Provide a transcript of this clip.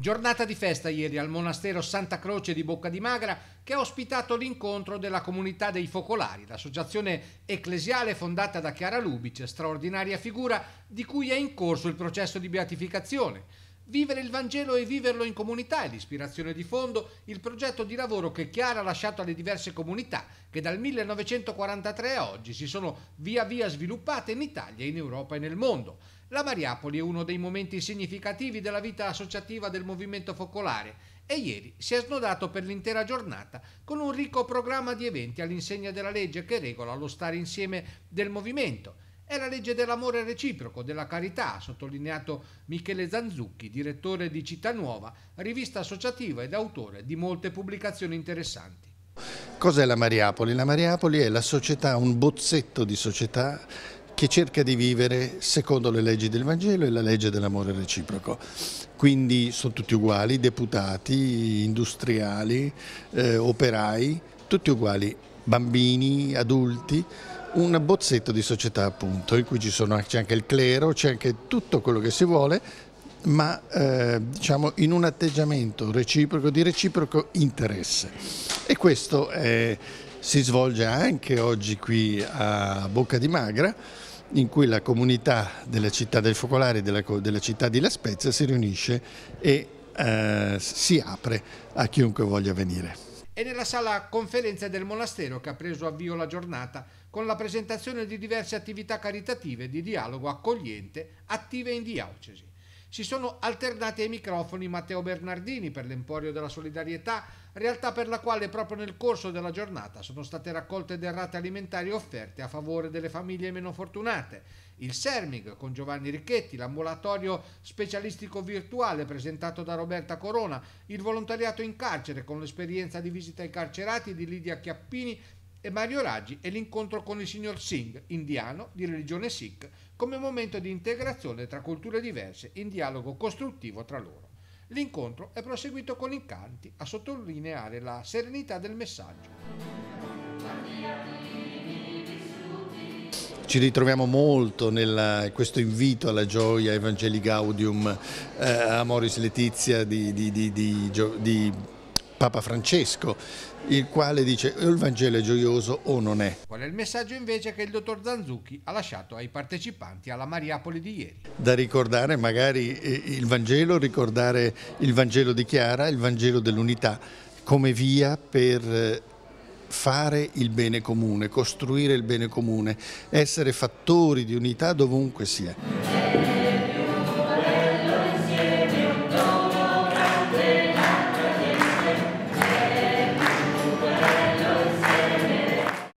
Giornata di festa ieri al monastero Santa Croce di Bocca di Magra che ha ospitato l'incontro della comunità dei focolari, l'associazione ecclesiale fondata da Chiara Lubice, straordinaria figura di cui è in corso il processo di beatificazione. Vivere il Vangelo e viverlo in comunità è l'ispirazione di fondo, il progetto di lavoro che Chiara ha lasciato alle diverse comunità che dal 1943 a oggi si sono via via sviluppate in Italia, in Europa e nel mondo. La Mariapoli è uno dei momenti significativi della vita associativa del movimento focolare e ieri si è snodato per l'intera giornata con un ricco programma di eventi all'insegna della legge che regola lo stare insieme del movimento. È la legge dell'amore reciproco, della carità, ha sottolineato Michele Zanzucchi, direttore di Città Nuova, rivista associativa ed autore di molte pubblicazioni interessanti. Cos'è la Mariapoli? La Mariapoli è la società, un bozzetto di società che cerca di vivere secondo le leggi del Vangelo e la legge dell'amore reciproco. Quindi sono tutti uguali, deputati, industriali, eh, operai, tutti uguali, bambini, adulti un bozzetto di società appunto, in cui c'è anche il clero, c'è anche tutto quello che si vuole, ma eh, diciamo in un atteggiamento reciproco, di reciproco interesse. E questo è, eh, si svolge anche oggi qui a Bocca di Magra, in cui la comunità della città del Focolare e della, della, città di La Spezia si riunisce e eh, si apre a chiunque voglia venire. È nella sala conferenze del monastero che ha preso avvio la giornata con la presentazione di diverse attività caritative di dialogo accogliente attive in diocesi. Si sono alternati ai microfoni Matteo Bernardini per l'Emporio della Solidarietà, realtà per la quale proprio nel corso della giornata sono state raccolte derrate alimentari offerte a favore delle famiglie meno fortunate. Il Sermig con Giovanni Ricchetti, l'ambulatorio specialistico virtuale presentato da Roberta Corona, il volontariato in carcere con l'esperienza di visita ai carcerati di Lidia Chiappini e Mario Raggi e l'incontro con il signor Singh, indiano di religione Sikh, come momento di integrazione tra culture diverse in dialogo costruttivo tra loro. L'incontro è proseguito con incanti a sottolineare la serenità del messaggio. Ci ritroviamo molto in eh, questo invito alla gioia Evangelii Gaudium, eh, Moris Letizia di, di, di, di Papa Francesco, il quale dice o il Vangelo è gioioso o non è. Qual è il messaggio invece che il dottor Zanzucchi ha lasciato ai partecipanti alla Mariapoli di ieri? Da ricordare magari eh, il Vangelo, ricordare il Vangelo di Chiara, il Vangelo dell'unità, come via per eh, fare il bene comune, costruire il bene comune, essere fattori di unità dovunque sia.